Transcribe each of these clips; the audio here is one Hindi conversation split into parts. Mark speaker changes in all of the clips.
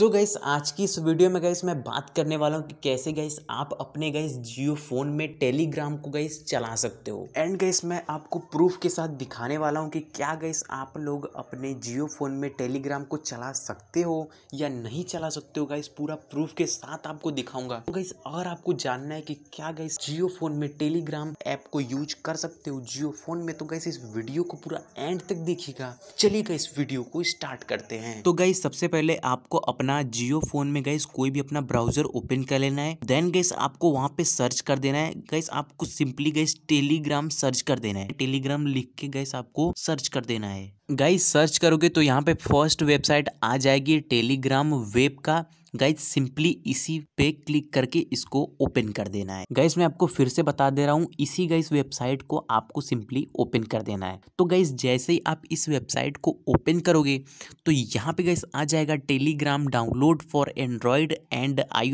Speaker 1: तो गैस आज की इस वीडियो में गैस मैं बात करने वाला हूँ कि कैसे गैस आप अपने गैस जियो फोन में टेलीग्राम को गैस चला सकते हो एंड गैस मैं आपको प्रूफ के साथ दिखाने वाला हूँ कि क्या गैस आप लोग अपने जियो फोन में टेलीग्राम को चला सकते हो या नहीं चला सकते हो गैस पूरा प्रूफ के साथ आपको दिखाऊंगा तो गैस अगर आपको जानना है कि क्या गैस जियो फोन में टेलीग्राम ऐप को यूज कर सकते हो जियो फोन में तो गैस इस वीडियो को पूरा एंड तक देखेगा चलिए इस वीडियो को स्टार्ट करते हैं तो गैस सबसे पहले आपको अपने अपना जियो फोन में गैस कोई भी अपना ब्राउजर ओपन कर लेना है देन गैस आपको वहां पे सर्च कर देना है गैस आपको सिंपली गैस टेलीग्राम सर्च कर देना है टेलीग्राम लिख के गैस आपको सर्च कर देना है गाइस सर्च करोगे तो यहाँ पे फर्स्ट वेबसाइट आ जाएगी टेलीग्राम वेब का गाइज सिंपली इसी पे क्लिक करके इसको ओपन कर देना है गाइज मैं आपको फिर से बता दे रहा हूँ इसी गाइज वेबसाइट को आपको सिंपली ओपन कर देना है तो गाइज जैसे ही आप इस वेबसाइट को ओपन करोगे तो यहाँ पे गाइज आ जाएगा Telegram download for Android and I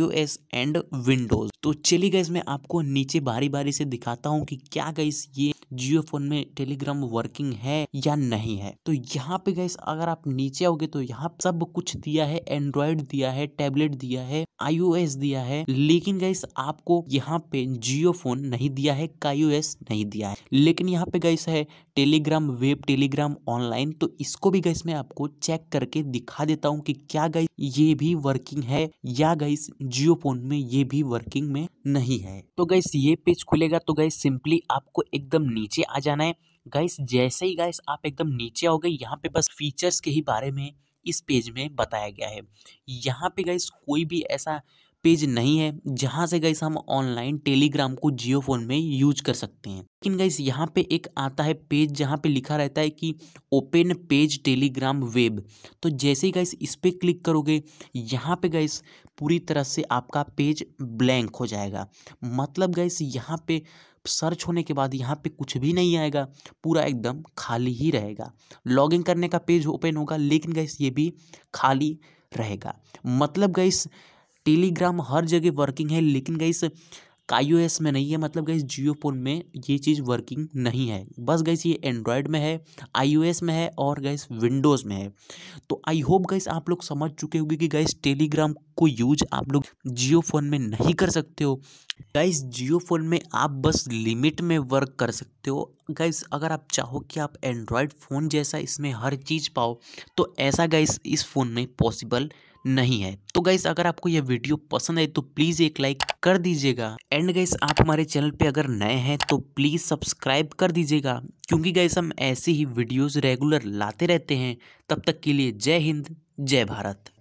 Speaker 1: and Windows तो चलिए गाइज मैं आपको नीचे बारी बारी से दिखाता हूँ कि क्या गाइस ये जियो फोन में टेलीग्राम वर्किंग है या नहीं है तो यहाँ पे गाइस अगर आप नीचे आओगे तो यहाँ सब कुछ दिया है एंड्रॉयड दिया है टैब टैबलेट दिया है आई दिया है लेकिन गाइस आपको यहाँ पे जियो फोन नहीं दिया है कायू नहीं दिया है लेकिन यहाँ पे गाइस है टेलीग्राम वेब टेलीग्राम ऑनलाइन तो इसको भी गाइस मैं आपको चेक करके दिखा देता हूँ कि क्या गाइस ये भी वर्किंग है या गाइस जियो फोन में ये भी वर्किंग में नहीं है तो गाइस ये पेज खुलेगा तो गाइस सिंपली आपको एकदम नीचे आ जाना है गाइस जैसे ही गाइस आप एकदम नीचे आओगे यहाँ पे बस फीचर्स के ही बारे में इस पेज में बताया गया है यहाँ पे गाइस कोई भी ऐसा पेज नहीं है जहाँ से गाइस हम ऑनलाइन टेलीग्राम को जियो फोन में यूज कर सकते हैं लेकिन गई यहाँ पे एक आता है पेज जहाँ पे लिखा रहता है कि ओपन पेज टेलीग्राम वेब तो जैसे ही गई इस पर क्लिक करोगे यहाँ पे गाइस पूरी तरह से आपका पेज ब्लैंक हो जाएगा मतलब गाइस यहाँ पे सर्च होने के बाद यहाँ पे कुछ भी नहीं आएगा पूरा एकदम खाली ही रहेगा लॉगिन करने का पेज ओपन होगा लेकिन गाइस ये भी खाली रहेगा मतलब गाइस टेलीग्राम हर जगह वर्किंग है लेकिन गाइस एस में नहीं है मतलब गई जियो फोन में ये चीज़ वर्किंग नहीं है बस गाइस ये एंड्रॉयड में है आईओएस में है और गाइस विंडोज़ में है तो आई होप गैस आप लोग समझ चुके होंगे कि गाइस टेलीग्राम को यूज आप लोग जियो फोन में नहीं कर सकते हो गाइस जियो फोन में आप बस लिमिट में वर्क कर सकते हो गाइस अगर आप चाहो कि आप एंड्रॉयड फ़ोन जैसा इसमें हर चीज़ पाओ तो ऐसा गाइस इस फ़ोन में पॉसिबल नहीं है तो गाइस अगर आपको यह वीडियो पसंद है तो प्लीज़ एक लाइक कर दीजिएगा एंड गाइस आप हमारे चैनल पे अगर नए हैं तो प्लीज़ सब्सक्राइब कर दीजिएगा क्योंकि गाइस हम ऐसे ही वीडियोस रेगुलर लाते रहते हैं तब तक के लिए जय हिंद जय भारत